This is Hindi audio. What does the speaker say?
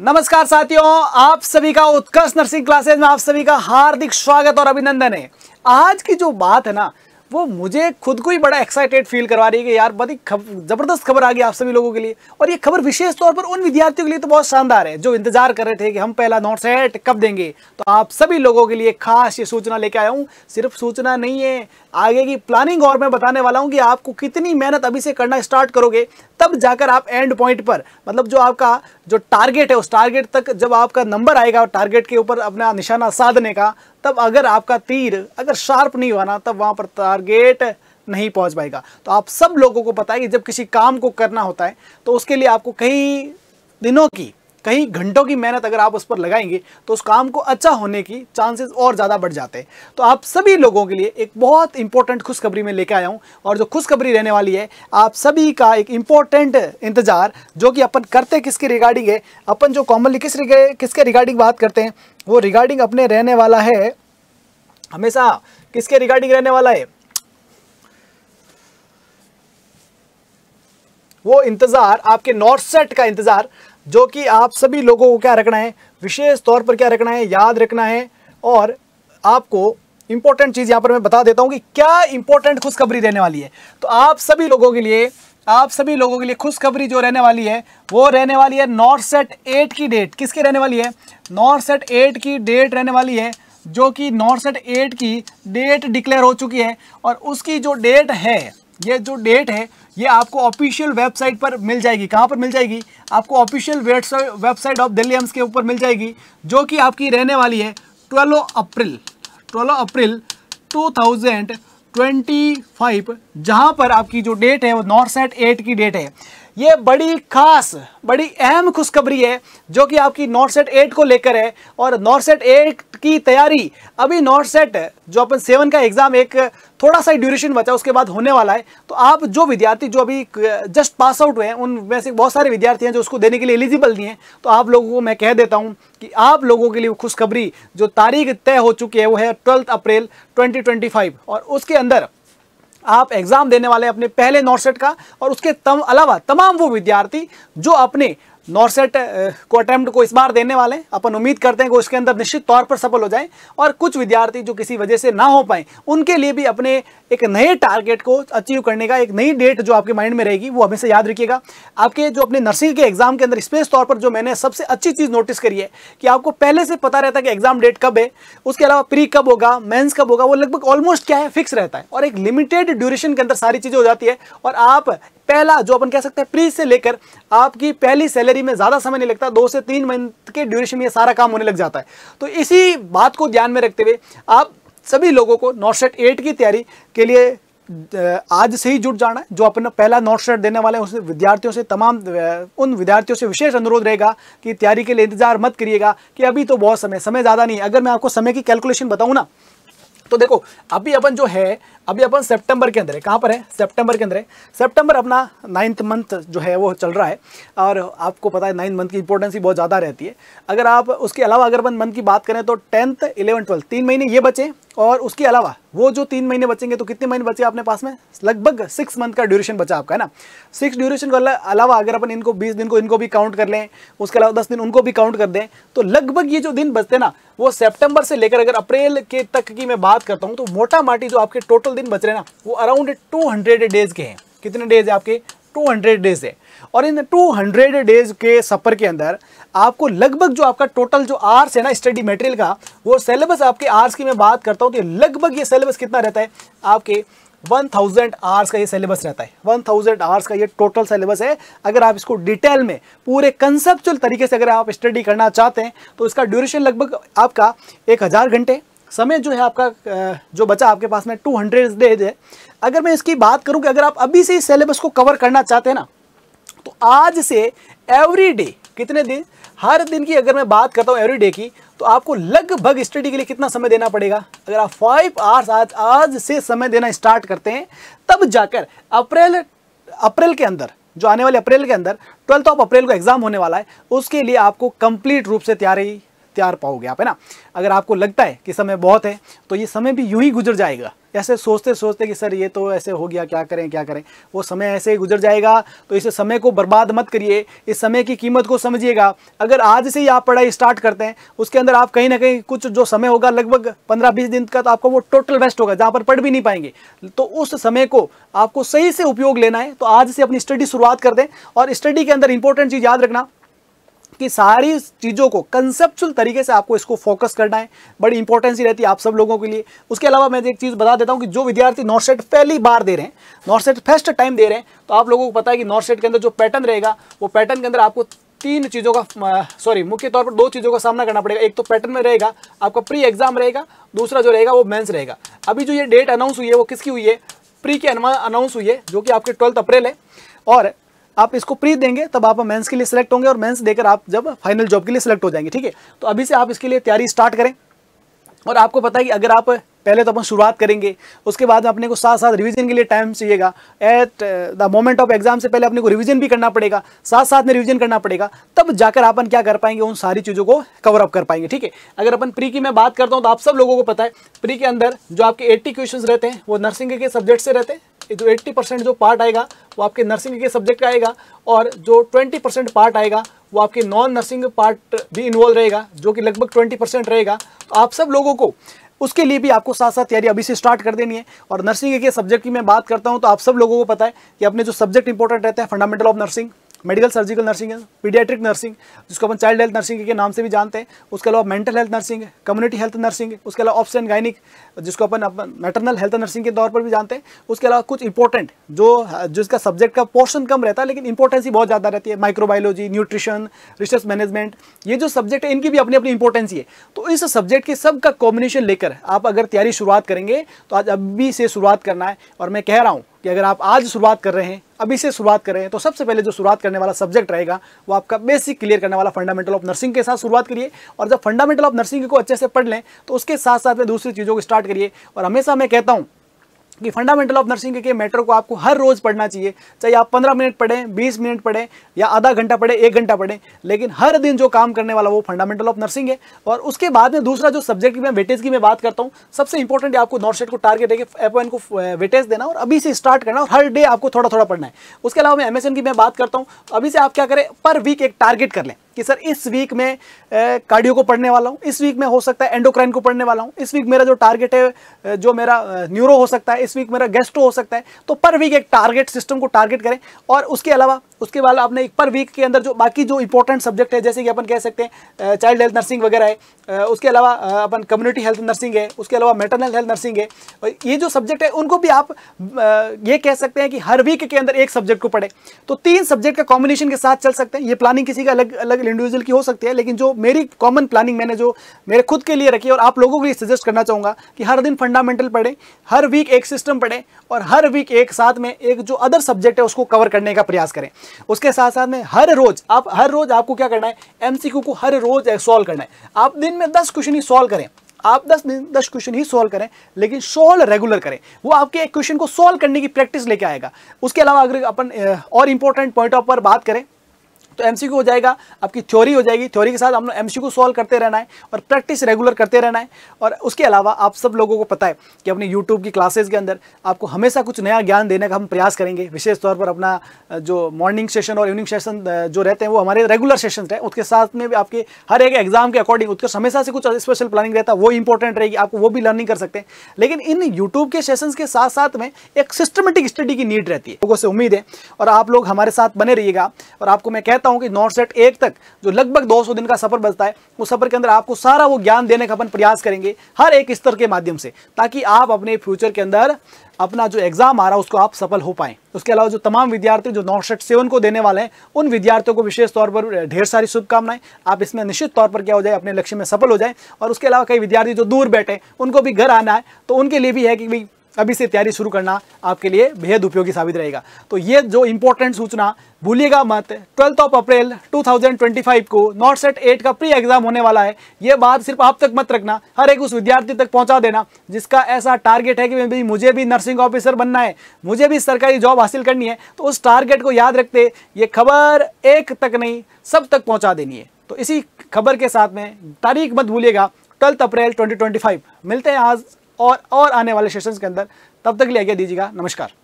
नमस्कार साथियों आप सभी का उत्कर्ष नर्सिंग क्लासेज में आप सभी का हार्दिक स्वागत और अभिनंदन है आज की जो बात है ना वो मुझे खुद को ही बड़ा एक्साइटेड फील करवा रही है कि यार बहुत ही खब, ज़बरदस्त खबर आ गई आप सभी लोगों के लिए और ये खबर विशेष तौर पर उन विद्यार्थियों के लिए तो बहुत शानदार है जो इंतजार कर रहे थे कि हम पहला नोट सेट कब देंगे तो आप सभी लोगों के लिए खास ये सूचना लेके आया हूँ सिर्फ सूचना नहीं है आगे की प्लानिंग और मैं बताने वाला हूँ कि आपको कितनी मेहनत अभी से करना स्टार्ट करोगे तब जाकर आप एंड पॉइंट पर मतलब जो आपका जो टारगेट है उस टारगेट तक जब आपका नंबर आएगा टारगेट के ऊपर अपना निशाना साधने का तब अगर आपका तीर अगर शार्प नहीं हुआ ना तब वहाँ पर टारगेट नहीं पहुँच पाएगा तो आप सब लोगों को पता है कि जब किसी काम को करना होता है तो उसके लिए आपको कई दिनों की कहीं घंटों की मेहनत अगर आप उस पर लगाएंगे तो उस काम को अच्छा होने की चांसेस और ज़्यादा बढ़ जाते हैं तो आप सभी लोगों के लिए एक बहुत इंपॉर्टेंट खुशखबरी में लेकर आया हूँ और जो खुशखबरी रहने वाली है आप सभी का एक इम्पोर्टेंट इंतजार जो कि अपन करते किसके रिगार्डिंग है अपन जो कॉमनली किस किसके रिगार्डिंग बात करते हैं वो रिगार्डिंग अपने रहने वाला है हमेशा किसके रिगार्डिंग रहने वाला है वो इंतज़ार आपके नॉर्थ सेट का इंतज़ार जो कि आप सभी लोगों को क्या रखना है विशेष तौर पर क्या रखना है याद रखना है और आपको इंपॉर्टेंट चीज़ यहाँ पर मैं बता देता हूँ कि क्या इंपॉर्टेंट खुशखबरी रहने वाली है तो आप सभी लोगों के लिए आप सभी लोगों के लिए खुशखबरी जो रहने वाली है वो रहने वाली है नॉर्थ सेट एट की डेट किसकी रहने वाली है नॉर्थ सेट एट की डेट रहने वाली है जो कि नॉर्थ सेट एट की डेट डिक्लेयर हो चुकी है और उसकी जो डेट है ये जो डेट है ये आपको ऑफिशियल वेबसाइट पर मिल जाएगी कहाँ पर मिल जाएगी आपको official website of Delhi AIIMS के ऊपर मिल जाएगी जो कि आपकी रहने वाली है twelve April twelve April two thousand twenty five जहाँ पर आपकी जो डेट है वो नॉर्थ सेट एट की डेट है ये बड़ी खास बड़ी अहम खुशखबरी है जो कि आपकी नॉर्थ सेट एट को लेकर है और नॉर्थ सेट एट की तैयारी अभी नॉर्थ सेट जो अपन सेवन का एग्ज़ाम एक थोड़ा सा ड्यूरेशन बचा उसके बाद होने वाला है तो आप जो विद्यार्थी जो अभी जस्ट पास आउट हुए हैं उनमें से बहुत सारे विद्यार्थी हैं जो उसको देने के लिए एलिजिबल नहीं है तो आप लोगों को मैं कह देता हूँ कि आप लोगों के लिए खुशखबरी जो तारीख तय हो चुकी है वो है ट्वेल्थ अप्रैल ट्वेंटी और उसके अंदर आप एग्ज़ाम देने वाले अपने पहले नोट सेट का और उसके तम अलावा तमाम वो विद्यार्थी जो अपने नॉर्सेट को अटैम्प्ट को इस बार देने वाले हैं अपन उम्मीद करते हैं कि उसके अंदर निश्चित तौर पर सफल हो जाए और कुछ विद्यार्थी जो किसी वजह से ना हो पाए उनके लिए भी अपने एक नए टारगेट को अचीव करने का एक नई डेट जो आपके माइंड में रहेगी वो हमेशा याद रखिएगा आपके जो अपने नर्सिंग के एग्जाम के अंदर स्पेस तौर पर जो मैंने सबसे अच्छी चीज़ नोटिस करी है कि आपको पहले से पता रहता है कि एग्जाम डेट कब है उसके अलावा प्री कब होगा मेन्स कब होगा वो लगभग ऑलमोस्ट क्या है फिक्स रहता है और एक लिमिटेड ड्यूरेशन के अंदर सारी चीज़ें हो जाती है और आप पहला जो अपन कह सकते हैं प्री से लेकर आपकी पहली सैलरी में ज़्यादा समय नहीं लगता दो से तीन महीने के ड्यूरेशन में ये सारा काम होने लग जाता है तो इसी बात को ध्यान में रखते हुए आप सभी लोगों को नॉट सेट एट की तैयारी के लिए आज से ही जुट जाना है जो अपना पहला नोट सेट देने वाले हैं उस विद्यार्थियों से तमाम उन विद्यार्थियों से विशेष अनुरोध रहेगा कि तैयारी के लिए इंतजार मत करिएगा कि अभी तो बहुत समय समय ज़्यादा नहीं है अगर मैं आपको समय की कैलकुलेशन बताऊँ ना तो देखो अभी अपन जो है अभी अपन सितंबर के अंदर है कहाँ पर है सितंबर के अंदर है सितंबर अपना नाइन्थ मंथ जो है वो चल रहा है और आपको पता है नाइन्थ मंथ की इंपॉर्टेंस ही बहुत ज़्यादा रहती है अगर आप उसके अलावा अगर अपन मंथ की बात करें तो टेंथ इलेवन ट्वेल्थ तीन महीने ये बचें और उसके अलावा वो जो तीन महीने बचेंगे तो कितने महीने बचे आपने पास में लगभग सिक्स मंथ का ड्यूरेशन बचा आपका है ना सिक्स ड्यूरेशन के अलावा अगर अपन इनको बीस दिन को इनको भी काउंट कर लें उसके अलावा दस दिन उनको भी काउंट कर दें तो लगभग ये जो दिन बचते ना वो सेप्टेम्बर से लेकर अगर अप्रैल के तक की मैं बात करता हूँ तो मोटा माटी जो आपके टोटल टोटल दिन बच रहे ना वो अराउंड टू डेज़ के हैं कितने डेज़ है आपके 200 डेज़ है और इन 200 डेज़ के सफ़र के अंदर आपको लगभग जो आपका टोटल जो आर्स है ना स्टडी मटेरियल का वो सिलेबस आपके आर्स की मैं बात करता हूँ तो लगभग ये सिलेबस कितना रहता है आपके 1000 थाउजेंड आवर्स का ये सिलेबस रहता है 1000 थाउजेंड आवर्स का ये टोटल सिलेबस है अगर आप इसको डिटेल में पूरे कंसेप्चुअल तरीके से अगर आप स्टडी करना चाहते हैं तो इसका ड्यूरेशन लगभग आपका 1000 घंटे समय जो है आपका जो बचा आपके पास में टू हंड्रेड डेज है अगर मैं इसकी बात करूँ कि अगर आप अभी से इस सिलेबस को कवर करना चाहते हैं ना तो आज से एवरी डे कितने दिन हर दिन की अगर मैं बात करता हूँ एवरी डे की तो आपको लगभग स्टडी के लिए कितना समय देना पड़ेगा अगर आप फाइव आवर्स आज आज से समय देना स्टार्ट करते हैं तब जाकर अप्रैल अप्रैल के अंदर जो आने वाले अप्रैल के अंदर ट्वेल्थ ऑफ अप्रैल को एग्जाम होने वाला है उसके लिए आपको कंप्लीट रूप से तैयारी तैयार पाओगे आप है ना अगर आपको लगता है कि समय बहुत है तो ये समय भी यूं ही गुजर जाएगा ऐसे सोचते सोचते कि सर ये तो ऐसे हो गया क्या करें क्या करें वो समय ऐसे ही गुजर जाएगा तो इस समय को बर्बाद मत करिए इस समय की कीमत को समझिएगा अगर आज से ही आप पढ़ाई स्टार्ट करते हैं उसके अंदर आप कहीं ना कहीं कुछ जो समय होगा लगभग पंद्रह बीस दिन का तो आपका वो टोटल वेस्ट होगा जहाँ पर पढ़ भी नहीं पाएंगे तो उस समय को आपको सही से उपयोग लेना है तो आज से अपनी स्टडी शुरुआत कर दें और स्टडी के अंदर इंपॉर्टेंट चीज़ याद रखना कि सारी चीज़ों को कंसेप्चुअल तरीके से आपको इसको फोकस करना है बड़ी इंपॉर्टेंस ही रहती है आप सब लोगों के लिए उसके अलावा मैं एक चीज़ बता देता हूँ कि जो विद्यार्थी नॉर्थ सेट पहली बार दे रहे हैं नॉर्थ सेट फर्स्ट टाइम दे रहे हैं तो आप लोगों को पता है कि नॉर्थ सेट के अंदर जो पैटर्न रहेगा वो पैटर्न के अंदर आपको तीन चीज़ों का सॉरी मुख्य तौर पर दो चीज़ों का सामना करना पड़ेगा एक तो पैटर्न में रहेगा आपका प्री एग्जाम रहेगा दूसरा जो रहेगा वो मेंस रहेगा अभी जो ये डेट अनाउंस हुई है वो किसकी हुई है प्री की अनाउंस हुई है जो कि आपके ट्वेल्थ अप्रैल है और आप इसको प्री देंगे तब आप मेंस के लिए सिलेक्ट होंगे और मेंस देकर आप जब फाइनल जॉब के लिए सिलेक्ट हो जाएंगे ठीक है तो अभी से आप इसके लिए तैयारी स्टार्ट करें और आपको पता है कि अगर आप पहले तो अपन शुरुआत करेंगे उसके बाद अपने को साथ साथ रिवीजन के लिए टाइम चाहिएगा at the moment of exam से पहले अपने को रिवीजन भी करना पड़ेगा साथ साथ में रिवीजन करना पड़ेगा तब जाकर अपन क्या कर पाएंगे उन सारी चीज़ों को कवर अप कर पाएंगे ठीक है अगर अपन प्री की मैं बात करता हूँ तो आप सब लोगों को पता है प्री के अंदर जो आपके एट्टी क्वेश्चन रहते हैं वो नर्सिंग के सब्जेक्ट से रहते हैं जो एट्टी परसेंट जो पार्ट आएगा वो आपके नर्सिंग के सब्जेक्ट का आएगा और जो ट्वेंटी परसेंट पार्ट आएगा वो आपके नॉन नर्सिंग पार्ट भी इन्वॉल्व रहेगा जो कि लगभग ट्वेंटी परसेंट रहेगा तो आप सब लोगों को उसके लिए भी आपको साथ साथ तैयारी अभी से स्टार्ट कर देनी है और नर्सिंग के सब्जेक्ट की मैं बात करता हूँ तो आप सब लोगों को पता है कि अपने जो सब्जेक्ट इंपॉर्टेंट रहते हैं fundamental of nursing medical surgical nursing है पीडियाट्रिक नर्सिंग जिसको अपन चाइल्ड हेल्थ नर्सिंग के नाम से भी जानते हैं उसके अलावा मेंटल हेल्थ नर्सिंग है कम्युनिटी हेल्थ नर्सिंग है उसके अलावा ऑप्शन गायनिक जिसको अपन अपन मेटरनल हेल्थ नर्सिंग के तौर पर भी जानते हैं उसके अलावा कुछ इंपॉर्टेंट जो जिसका सब्जेक्ट का पोर्शन कम रहता है लेकिन इंपॉर्टेंस ही बहुत ज़्यादा रहती है माइक्रोबायोलॉजी न्यूट्रिशन रिसर्च मैनेजमेंट ये जो सब्जेक्ट है इनकी भी अपनी अपनी इंपॉर्टेंस ही है तो इस सब्जेक्ट के सब का कॉम्बिनेशन लेकर आप अगर तैयारी शुरुआत करेंगे तो आज अभी से शुरुआत करना है और मैं कह रहा हूँ कि अगर आप आज शुरुआत कर रहे हैं अभी से शुरुआत कर रहे हैं तो सबसे पहले जो शुरुआत करने वाला सब्जेक्ट रहेगा वो आपका बेसिक क्लियर करने वाला फंडामेंटल ऑफ नर्सिंग के साथ शुरुआत करिए और जब फंडामेंटल ऑफ नर्सिंग को अच्छे से पढ़ लें तो उसके साथ साथ में दूसरी चीज़ों को स्टार्ट करिए और हमेशा मैं कहता हूँ कि फंडामेंटल ऑफ नर्सिंग के मैटर को आपको हर रोज़ पढ़ना चाहिए चाहे आप 15 मिनट पढ़ें 20 मिनट पढ़ें या आधा घंटा पढ़ें एक घंटा पढ़ें लेकिन हर दिन जो काम करने वाला वो फंडामेंटल ऑफ नर्सिंग है और उसके बाद में दूसरा जो सब्जेक्ट की मैं वेटेज की मैं बात करता हूँ सबसे इंपॉर्टेंट आपको नॉर्थ को टारगेट है कि एफ को वेटेज देना और अभी से स्टार्ट करना और हर डे आपको थोड़ा थोड़ा पढ़ना है उसके अलावा मैं एम की मैं बात करता हूँ अभी से आप क्या करें पर वीक एक टारगेट कर लें कि सर इस वीक में कार्डियो को पढ़ने वाला हूँ इस वीक में हो सकता है एंडोक्राइन को पढ़ने वाला हूँ इस वीक मेरा जो टारगेट है जो मेरा न्यूरो हो सकता है इस वीक मेरा गेस्ट्रो हो सकता है तो पर वीक एक टारगेट सिस्टम को टारगेट करें और उसके अलावा उसके बाद आपने एक पर वीक के अंदर जो बाकी जो इंपॉर्टेंट सब्जेक्ट है जैसे कि अपन कह सकते हैं चाइल्ड हेल्थ नर्सिंग वगैरह है उसके अलावा अपन कम्युनिटी हेल्थ नर्सिंग है उसके अलावा मेटरनल हेल्थ नर्सिंग है ये जो सब्जेक्ट है उनको भी आप ये कह सकते हैं कि हर वीक के अंदर एक सब्जेक्ट को पढ़े तो तीन सब्जेक्ट का कॉम्बिनेशन के साथ चल सकते हैं ये प्लानिंग किसी का अलग अलग साइकिल इंडिविजुअल की हो सकती है लेकिन जो मेरी कॉमन प्लानिंग मैंने जो मेरे खुद के लिए रखी और आप लोगों को ये सजेस्ट करना चाहूँगा कि हर दिन फंडामेंटल पढ़ें हर वीक एक सिस्टम पढ़ें और हर वीक एक साथ में एक जो अदर सब्जेक्ट है उसको कवर करने का प्रयास करें उसके साथ साथ में हर रोज आप हर रोज आपको क्या करना है एम को हर रोज सॉल्व करना है आप दिन में दस क्वेश्चन ही सॉल्व करें आप 10 दिन दस क्वेश्चन ही सॉल्व करें लेकिन सॉल्व रेगुलर करें वो आपके एक क्वेश्चन को सॉल्व करने की प्रैक्टिस लेके आएगा उसके अलावा अगर अपन और इंपॉर्टेंट पॉइंट ऑफ पर बात करें तो एम हो जाएगा आपकी थ्योरी हो जाएगी थ्योरी के साथ हम लोग एम को सॉल्व करते रहना है और प्रैक्टिस रेगुलर करते रहना है और उसके अलावा आप सब लोगों को पता है कि अपनी यूट्यूब की क्लासेज के अंदर आपको हमेशा कुछ नया ज्ञान देने का हम प्रयास करेंगे विशेष तौर पर अपना जो मॉर्निंग सेशन और इवनिंग सेशन जो रहते हैं वो हमारे रेगुलर सेशन रहे उसके साथ में भी आपके हर एक एग्जाम के अकॉर्डिंग उसके हमेशा से कुछ स्पेशल प्लानिंग रहता है वो इंपॉर्टेंट रहेगी आपको वो भी लर्निंग कर सकते हैं लेकिन इन यूट्यूब के सेशन के साथ साथ में एक सिस्टमेटिक स्टडी की नीड रहती है लोगों से उम्मीद है और आप लोग हमारे साथ बने रहिएगा और आपको मैं कहता कहता हूं कि नॉर्थ सेट एक तक जो लगभग 200 दिन का सफर बचता है उस सफर के अंदर आपको सारा वो ज्ञान देने का अपन प्रयास करेंगे हर एक स्तर के माध्यम से ताकि आप अपने फ्यूचर के अंदर अपना जो एग्जाम आ रहा है उसको आप सफल हो पाए उसके अलावा जो तमाम विद्यार्थी जो नॉर्थ सेट सेवन को देने वाले हैं उन विद्यार्थियों को विशेष तौर पर ढेर सारी शुभकामनाएं आप इसमें निश्चित तौर पर क्या हो जाए अपने लक्ष्य में सफल हो जाए और उसके अलावा कई विद्यार्थी जो दूर बैठे उनको भी घर आना है तो उनके लिए भी है कि भाई अभी से तैयारी शुरू करना आपके लिए बेहद उपयोगी साबित रहेगा तो ये जो इंपॉर्टेंट सूचना भूलिएगा मत ट्वेल्थ ऑफ अप्रैल 2025 को नॉट सेट एट का प्री एग्जाम होने वाला है ये बात सिर्फ आप तक मत रखना हर एक उस विद्यार्थी तक पहुंचा देना जिसका ऐसा टारगेट है कि भी मुझे भी नर्सिंग ऑफिसर बनना है मुझे भी सरकारी जॉब हासिल करनी है तो उस टारगेट को याद रखते ये खबर एक तक नहीं सब तक पहुँचा देनी है तो इसी खबर के साथ में तारीख मत भूलिएगा ट्वेल्थ अप्रैल ट्वेंटी मिलते हैं आज और और आने वाले सेशंस के अंदर तब तक ले आज्ञा दीजिएगा नमस्कार